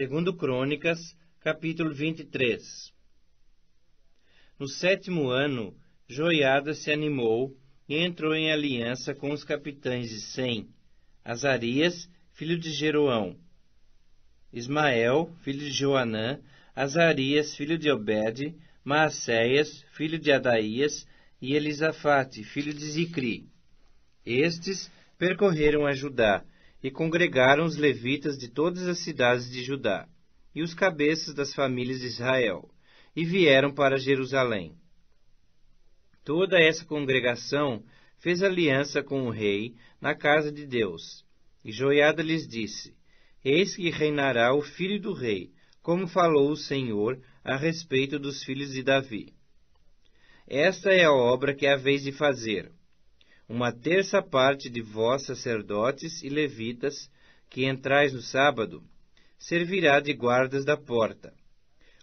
Segundo Crônicas, capítulo 23. No sétimo ano, Joiada se animou e entrou em aliança com os capitães de Sem, Azarias, filho de Jeroão, Ismael, filho de Joanã, Azarias, filho de Obed, Maacéias, filho de Adaías, e Elisafate, filho de Zicri. Estes percorreram a Judá, e congregaram os levitas de todas as cidades de Judá, e os cabeças das famílias de Israel, e vieram para Jerusalém. Toda essa congregação fez aliança com o rei na casa de Deus, e Joiada lhes disse: Eis que reinará o filho do rei, como falou o Senhor a respeito dos filhos de Davi. Esta é a obra que é a vez de fazer uma terça parte de vós, sacerdotes e levitas, que entrais no sábado, servirá de guardas da porta.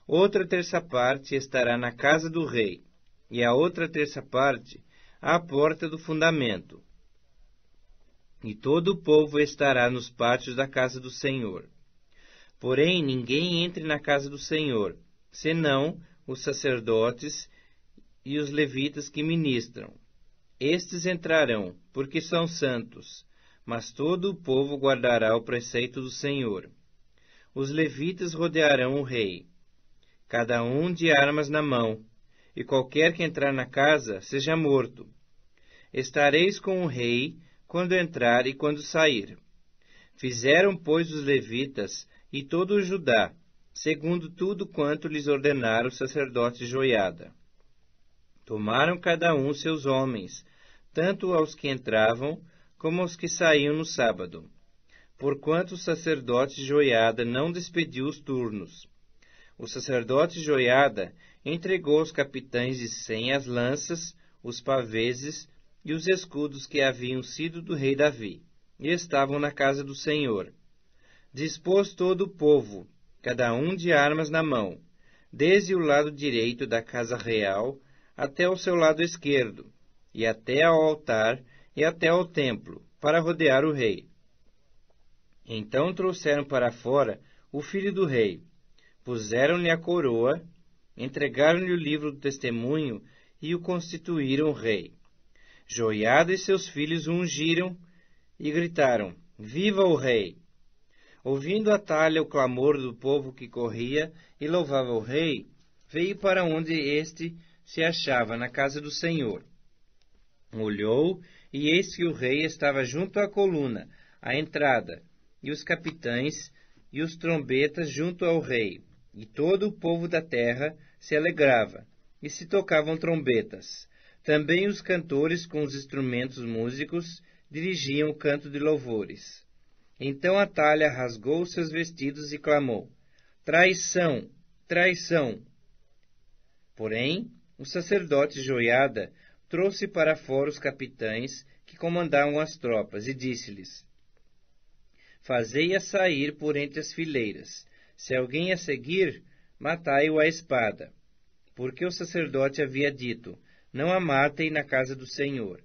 Outra terça parte estará na casa do rei, e a outra terça parte à porta do fundamento. E todo o povo estará nos pátios da casa do Senhor. Porém, ninguém entre na casa do Senhor, senão os sacerdotes e os levitas que ministram estes entrarão, porque são santos, mas todo o povo guardará o preceito do Senhor. Os levitas rodearão o rei, cada um de armas na mão, e qualquer que entrar na casa seja morto. Estareis com o rei quando entrar e quando sair. Fizeram, pois, os levitas e todo o Judá, segundo tudo quanto lhes ordenara o sacerdote Joiada. Tomaram cada um seus homens, tanto aos que entravam como aos que saíam no sábado. Porquanto o sacerdote Joiada não despediu os turnos. O sacerdote Joiada entregou aos capitães de cem as lanças, os paveses e os escudos que haviam sido do rei Davi, e estavam na casa do Senhor. Dispôs todo o povo, cada um de armas na mão, desde o lado direito da casa real até o seu lado esquerdo, e até ao altar, e até ao templo, para rodear o rei. Então trouxeram para fora o filho do rei, puseram-lhe a coroa, entregaram-lhe o livro do testemunho e o constituíram rei. Joiada e seus filhos o ungiram e gritaram: Viva o rei! Ouvindo Atalha o clamor do povo que corria e louvava o rei, veio para onde este se achava na casa do Senhor. Olhou, e eis que o rei estava junto à coluna, à entrada, e os capitães e os trombetas junto ao rei, e todo o povo da terra se alegrava, e se tocavam trombetas. Também os cantores com os instrumentos músicos dirigiam o canto de louvores. Então Atalha rasgou seus vestidos e clamou: Traição! Traição! Porém, o sacerdote Joiada trouxe para fora os capitães que comandavam as tropas e disse-lhes: Fazei-a sair por entre as fileiras. Se alguém a seguir, matai-o à espada. Porque o sacerdote havia dito: Não a matem na casa do Senhor.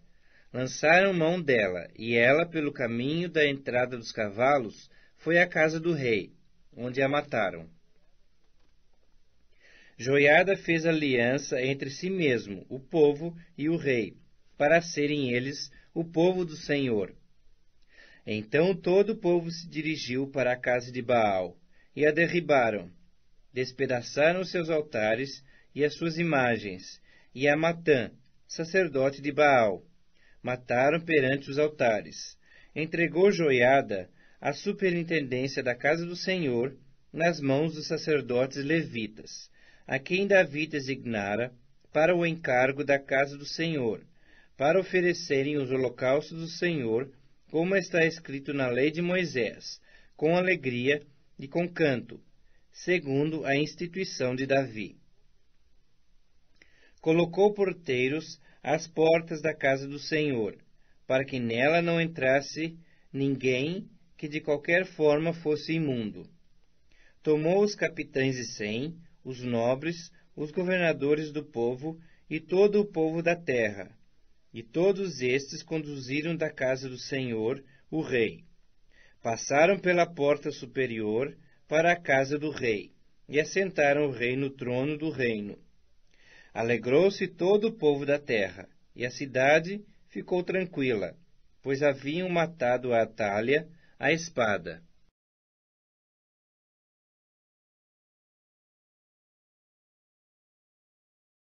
Lançaram mão dela, e ela, pelo caminho da entrada dos cavalos, foi à casa do rei, onde a mataram. Joiada fez aliança entre si mesmo, o povo e o rei, para serem eles o povo do Senhor. Então todo o povo se dirigiu para a casa de Baal e a derribaram. Despedaçaram seus altares e as suas imagens, e a Matã, sacerdote de Baal, mataram perante os altares. Entregou Joiada a superintendência da casa do Senhor nas mãos dos sacerdotes levitas a quem Davi designara para o encargo da casa do Senhor, para oferecerem os holocaustos do Senhor, como está escrito na lei de Moisés, com alegria e com canto, segundo a instituição de Davi. Colocou porteiros às portas da casa do Senhor, para que nela não entrasse ninguém que de qualquer forma fosse imundo. Tomou os capitães de cem, os nobres, os governadores do povo e todo o povo da terra. E todos estes conduziram da casa do Senhor o rei. Passaram pela porta superior para a casa do rei e assentaram o rei no trono do reino. Alegrou-se todo o povo da terra, e a cidade ficou tranquila, pois haviam matado a Atália a espada.